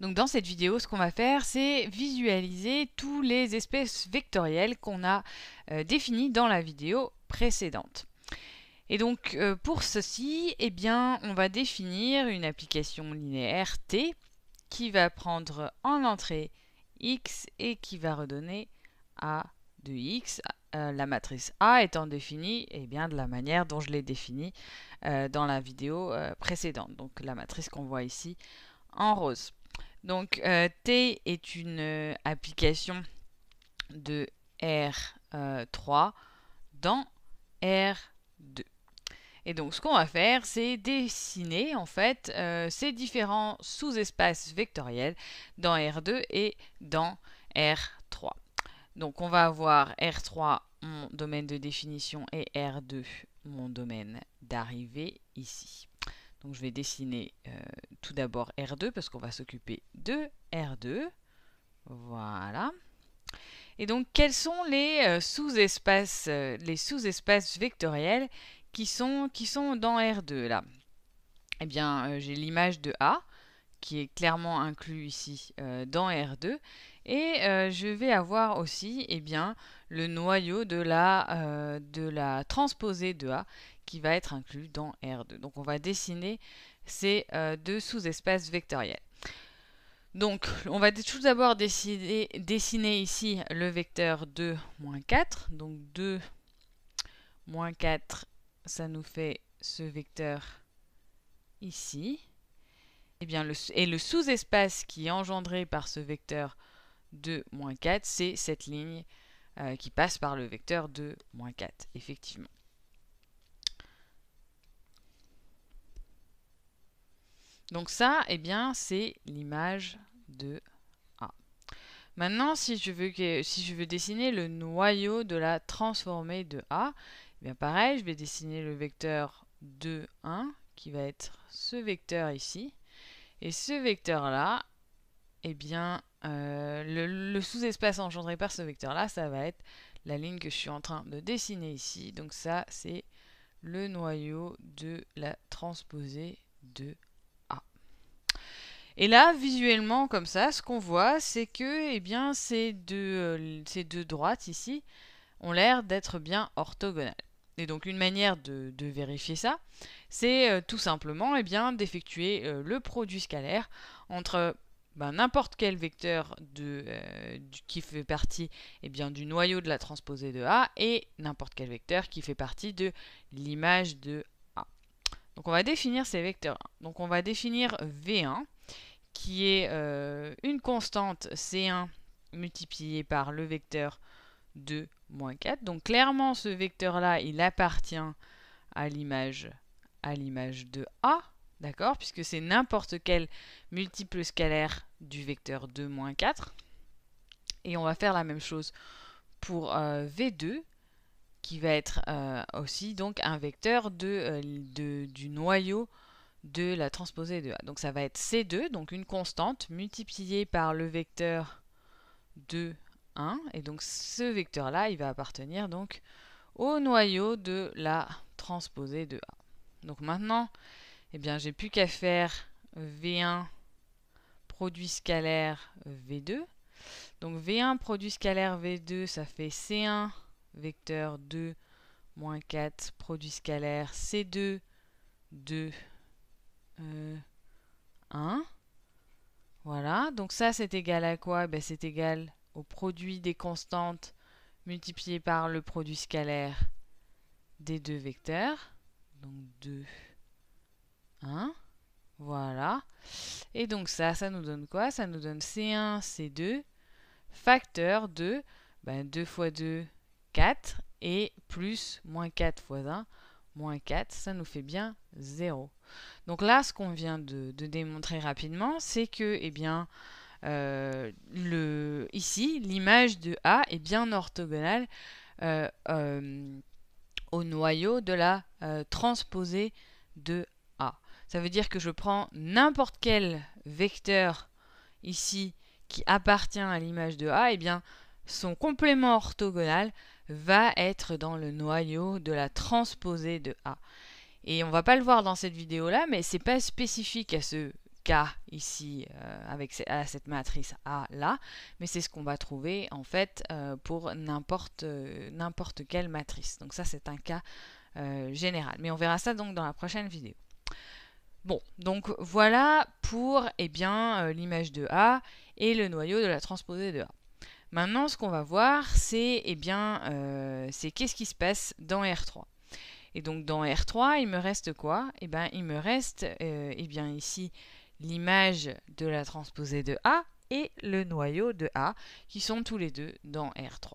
Donc dans cette vidéo, ce qu'on va faire, c'est visualiser tous les espèces vectorielles qu'on a euh, définies dans la vidéo précédente. Et donc euh, pour ceci, eh bien, on va définir une application linéaire T qui va prendre en entrée x et qui va redonner A de x, euh, la matrice A étant définie eh bien, de la manière dont je l'ai définie dans la vidéo précédente, donc la matrice qu'on voit ici en rose. Donc euh, T est une euh, application de R3 euh, dans R2. Et donc ce qu'on va faire, c'est dessiner en fait ces différents sous-espaces vectoriels dans R2 et dans R3. Donc on va avoir R3 mon domaine de définition et R2 mon domaine d'arrivée ici. Donc je vais dessiner euh, tout d'abord R2 parce qu'on va s'occuper de R2. Voilà. Et donc quels sont les euh, sous-espaces euh, les sous-espaces vectoriels qui sont, dans R2 là Eh bien j'ai l'image de A qui est clairement inclus ici dans R2. Et je vais avoir aussi eh bien, le noyau de la transposée de A qui va être inclus dans R2. Donc on va dessiner ces euh, deux sous-espaces vectoriels. Donc on va tout d'abord dessiner, ici le vecteur 2, 4. Donc 2, 4, ça nous fait ce vecteur ici. Et, eh bien le, et le sous-espace qui est engendré par ce vecteur 2, 4, c'est cette ligne euh, qui passe par le vecteur 2, 4, effectivement. Donc ça, eh bien, c'est l'image de A. Maintenant, si je, veux dessiner le noyau de la transformée de A, eh bien pareil, je vais dessiner le vecteur 2, 1, qui va être ce vecteur ici. Et ce vecteur-là, eh bien, euh, le, sous-espace engendré par ce vecteur-là, ça va être la ligne que je suis en train de dessiner ici. Donc ça, c'est le noyau de la transposée de et là, visuellement, comme ça, ce qu'on voit, c'est que eh bien, euh, ces, deux, droites ici ont l'air d'être bien orthogonales. Et donc une manière de, vérifier ça, c'est euh, tout simplement eh bien, d'effectuer euh, le produit scalaire entre ben, n'importe quel vecteur qui fait partie eh du noyau de la transposée de A et n'importe quel vecteur qui fait partie de l'image de A. Donc on va définir ces vecteurs. Donc on va définir V1 qui est euh, une constante C1 multipliée par le vecteur 2 moins 4. Donc clairement, ce vecteur-là, il appartient à l'image à l'image de A, d'accord Puisque c'est n'importe quel multiple scalaire du vecteur 2 moins 4. Et on va faire la même chose pour euh, V2, qui va être euh, aussi donc un vecteur de, du noyau de la transposée de A. Donc ça va être C2, donc une constante, multipliée par le vecteur 2, 1. Et donc ce vecteur-là, il va appartenir donc au noyau de la transposée de A. Donc maintenant, eh bien, j'ai plus qu'à faire V1 produit scalaire V2. Donc V1 produit scalaire V2, ça fait C1 vecteur 2 moins 4 produit scalaire C2 2 1. Euh, voilà, donc ça c'est égal à quoi ben, C'est égal au produit des constantes multiplié par le produit scalaire des deux vecteurs. Donc 2, 1. Voilà. Et donc ça, ça nous donne quoi Ça nous donne C1, C2, facteur de 2 ben, fois 2, 4, et plus moins 4 fois 1, moins 4, ça nous fait bien 0. Donc là, ce qu'on vient de, démontrer rapidement, c'est que, eh bien, euh, ici, l'image de A est bien orthogonale euh, euh, au noyau de la transposée de A. Ça veut dire que je prends n'importe quel vecteur ici qui appartient à l'image de A, et eh bien, son complément orthogonal va être dans le noyau de la transposée de A. Et on va pas le voir dans cette vidéo-là, mais c'est pas spécifique à ce cas ici, euh, avec cette matrice A là, mais c'est ce qu'on va trouver en fait euh, pour euh, n'importe quelle matrice. Donc ça c'est un cas général. Mais on verra ça donc dans la prochaine vidéo. Bon, donc voilà pour eh bien l'image de A et le noyau de la transposée de A. Maintenant, ce qu'on va voir, c'est eh bien, c'est qu'est-ce qui se passe dans R3. Et donc dans R3, il me reste quoi Eh bien, il me reste euh, eh bien, ici l'image de la transposée de A et le noyau de A, qui sont tous les deux dans R3.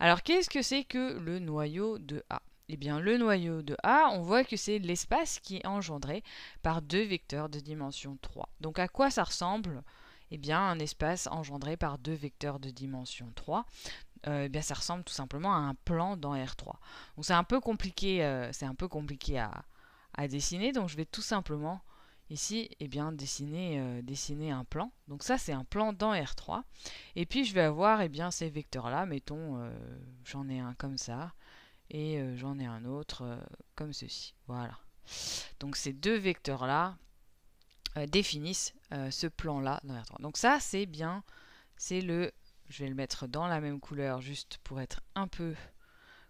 Alors qu'est-ce que c'est que le noyau de A Eh bien le noyau de A, on voit que c'est l'espace qui est engendré par deux vecteurs de dimension 3. Donc à quoi ça ressemble eh bien, un espace engendré par deux vecteurs de dimension 3. Euh, eh ça ressemble tout simplement à un plan dans R3. Donc c'est un peu compliqué, euh, c'est un peu compliqué à, dessiner, donc je vais tout simplement ici eh bien, dessiner, euh, dessiner un plan. Donc ça c'est un plan dans R3. Et puis je vais avoir eh bien, ces vecteurs-là, mettons, j'en ai un comme ça, et j'en ai un autre comme ceci. Voilà. Donc ces deux vecteurs-là définissent ce plan-là dans R3. Donc ça c'est bien, c'est le je vais le mettre dans la même couleur juste pour être un peu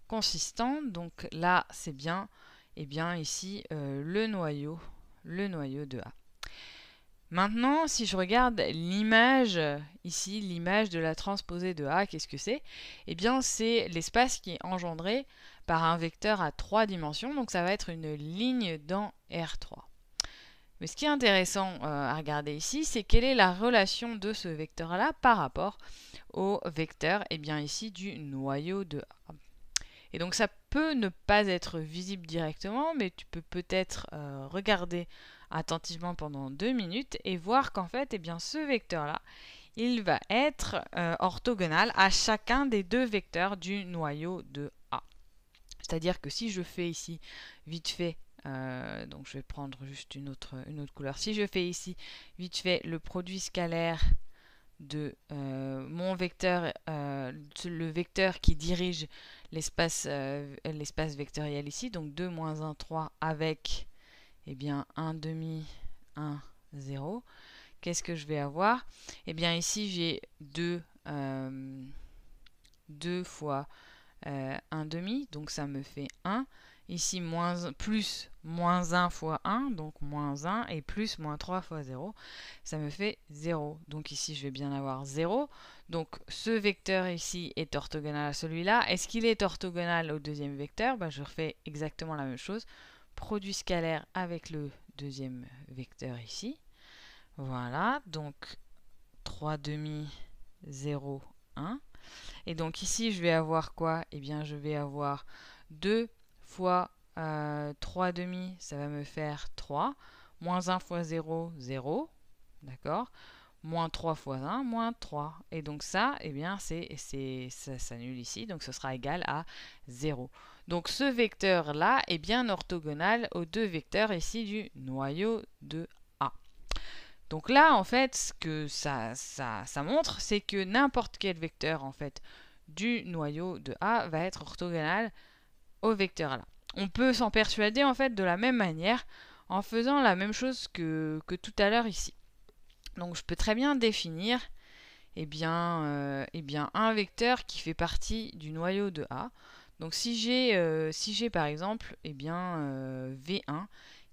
consistant. Donc là, c'est bien, et eh bien ici, euh, le noyau, le noyau de A. Maintenant, si je regarde l'image, ici, l'image de la transposée de A, qu'est-ce que c'est Eh bien, c'est l'espace qui est engendré par un vecteur à trois dimensions, donc ça va être une ligne dans R3. Mais ce qui est intéressant euh, à regarder ici, c'est quelle est la relation de ce vecteur-là par rapport au vecteur, eh bien ici, du noyau de A. Et donc ça peut ne pas être visible directement, mais tu peux peut-être euh, regarder attentivement pendant deux minutes et voir qu'en fait, eh bien, ce vecteur-là, il va être euh, orthogonal à chacun des deux vecteurs du noyau de A. C'est-à-dire que si je fais ici, vite fait, euh, donc je vais prendre juste une autre, une autre couleur. Si je fais ici vite fait le produit scalaire de euh, mon vecteur, euh, le vecteur qui dirige l'espace l'espace vectoriel ici, donc 2 moins 1, 3 avec et eh bien, 1 demi, 1, 0. Qu'est-ce que je vais avoir Eh bien ici j'ai 2, 2 fois 1 demi, donc ça me fait 1. Ici, moins, plus moins 1 fois 1, donc moins 1, et plus moins 3 fois 0, ça me fait 0. Donc ici, je vais bien avoir 0. Donc ce vecteur ici est orthogonal à celui-là. Est-ce qu'il est orthogonal au deuxième vecteur ben, Je refais exactement la même chose. Produit scalaire avec le deuxième vecteur ici. Voilà, donc 3 demi, 0, 1. Et donc ici, je vais avoir quoi Eh bien, je vais avoir 2 fois euh, 3 demi, ça va me faire 3. Moins 1 fois 0, 0. D'accord Moins 3 fois 1, moins 3. Et donc ça, eh bien, c'est, ça s'annule ici, donc ce sera égal à 0. Donc ce vecteur-là est bien orthogonal aux deux vecteurs ici du noyau de A. Donc là, en fait, ce que ça, montre, c'est que n'importe quel vecteur, en fait, du noyau de A va être orthogonal au vecteur là. On peut s'en persuader en fait de la même manière en faisant la même chose que, tout à l'heure ici. Donc je peux très bien définir et eh bien, euh, eh bien, un vecteur qui fait partie du noyau de A. Donc si j'ai euh, par exemple et eh bien, euh, V1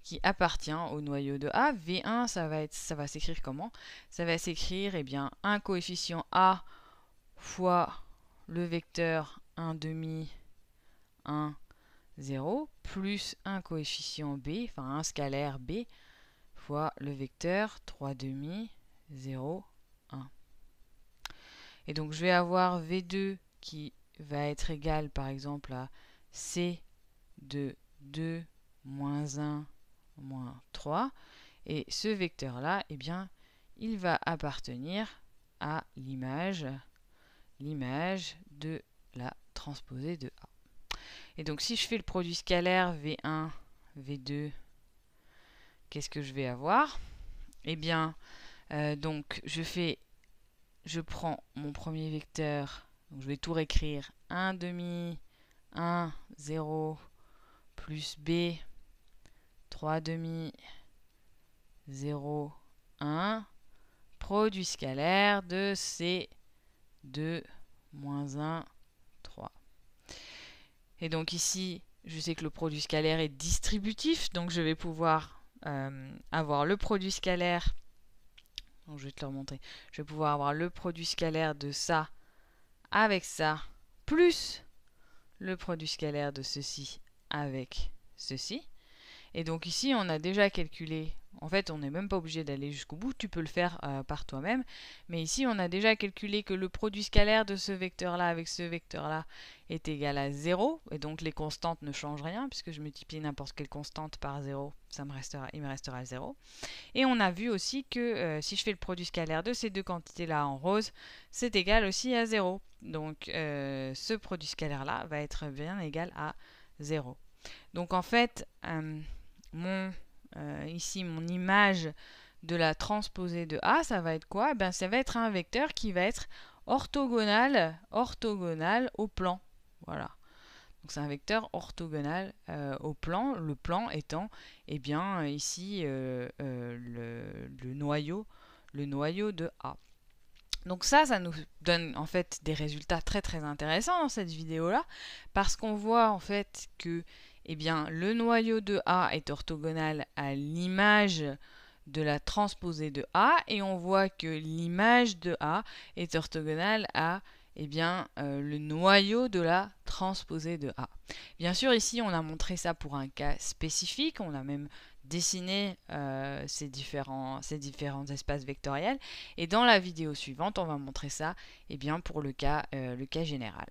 qui appartient au noyau de A, V1 ça va, être, ça va s'écrire comment Ça va s'écrire et bien, un coefficient A fois le vecteur 1 demi 1, 0, plus un coefficient b, enfin un scalaire b, fois le vecteur 3 0, 1. Et donc je vais avoir V2 qui va être égal par exemple à C de 2, moins 1, moins 3. Et ce vecteur-là, eh bien, il va appartenir à l'image l'image de la transposée de A. Et donc si je fais le produit scalaire V1, V2, qu'est-ce que je vais avoir Eh bien, euh, donc je fais, je prends mon premier vecteur, donc je vais tout réécrire, 1 demi, 1, 0, plus B, 3 demi, 0, 1, produit scalaire de C2 moins 1 et donc ici, je sais que le produit scalaire est distributif, donc je vais pouvoir euh, avoir le produit scalaire. je vais te Je vais pouvoir avoir le produit scalaire de ça avec ça, plus le produit scalaire de ceci avec ceci. Et donc ici, on a déjà calculé, en fait, on n'est même pas obligé d'aller jusqu'au bout, tu peux le faire euh, par toi-même, mais ici, on a déjà calculé que le produit scalaire de ce vecteur-là avec ce vecteur-là est égal à 0, et donc les constantes ne changent rien, puisque je multiplie n'importe quelle constante par 0, ça me restera, il me restera 0. Et on a vu aussi que euh, si je fais le produit scalaire de ces deux quantités-là en rose, c'est égal aussi à 0. Donc euh, ce produit scalaire-là va être bien égal à 0. Donc en fait mon, euh, ici, mon image de la transposée de A, ça va être quoi eh ben, Ça va être un vecteur qui va être orthogonal, orthogonal au plan. Voilà. Donc c'est un vecteur orthogonal euh, au plan, le plan étant, eh bien, euh, ici, le, le, noyau, le noyau de A. Donc ça, ça nous donne en fait des résultats très très intéressants dans cette vidéo-là, parce qu'on voit en fait que eh bien, le noyau de A est orthogonal à l'image de la transposée de A et on voit que l'image de A est orthogonale à eh bien, euh, le noyau de la transposée de A. Bien sûr, ici, on a montré ça pour un cas spécifique, on a même dessiné euh, ces, différents, espaces vectoriels, et dans la vidéo suivante, on va montrer ça eh bien, pour le cas, euh, le cas général.